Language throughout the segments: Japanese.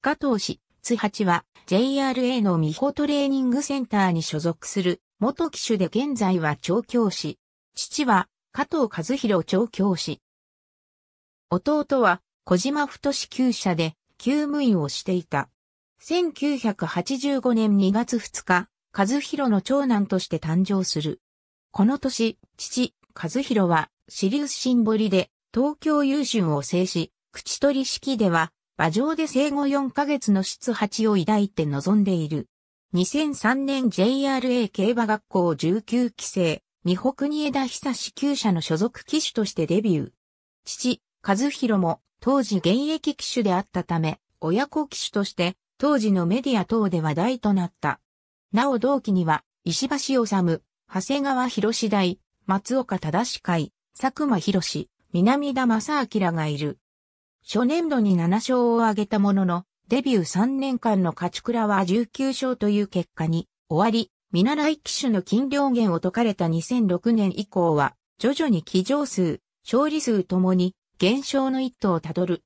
加藤氏、津八は JRA の美穂トレーニングセンターに所属する元機種で現在は調教師。父は加藤和弘調教師。弟は小島太志厩舎で厩務員をしていた。1985年2月2日、和弘の長男として誕生する。この年、父、和弘はシリウスシンボリで東京優春を制し、口取り式では馬上で生後4ヶ月の出八を抱いて臨んでいる。2003年 JRA 競馬学校19期生、三北国枝久志厩舎の所属騎手としてデビュー。父、和弘も当時現役騎手であったため、親子騎手として当時のメディア等で話題となった。なお同期には、石橋治、長谷川博士大、松岡正会、佐久間博士、南田正明がいる。初年度に7勝を挙げたものの、デビュー3年間の勝ち倉は19勝という結果に終わり、見習い機種の金量源を解かれた2006年以降は、徐々に騎乗数、勝利数ともに減少の一途をたどる。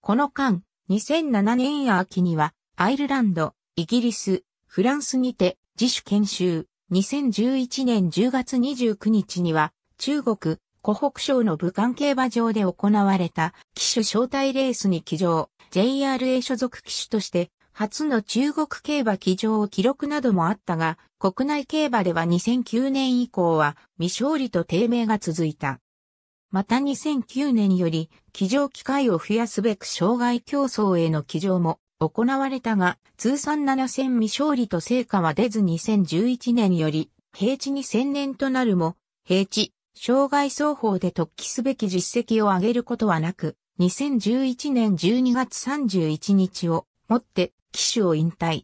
この間、2007年秋には、アイルランド、イギリス、フランスにて自主研修、2011年10月29日には、中国、湖北省の武漢競馬場で行われた騎手招待レースに騎乗、JRA 所属騎手として初の中国競馬騎乗記録などもあったが、国内競馬では2009年以降は未勝利と低迷が続いた。また2009年より騎乗機会を増やすべく障害競争への騎乗も行われたが、通算7戦未勝利と成果は出ず2011年より平地2000年となるも、平地、障害双方で突起すべき実績を上げることはなく、2011年12月31日をもって騎手を引退。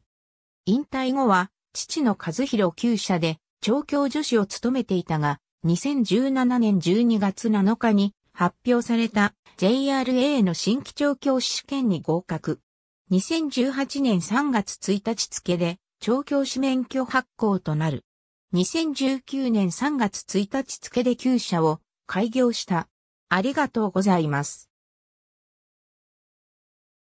引退後は父の和弘厩舎で調教助手を務めていたが、2017年12月7日に発表された JRA の新規調教師試験に合格。2018年3月1日付で調教師免許発行となる。2019年3月1日付で旧社を開業した。ありがとうございます。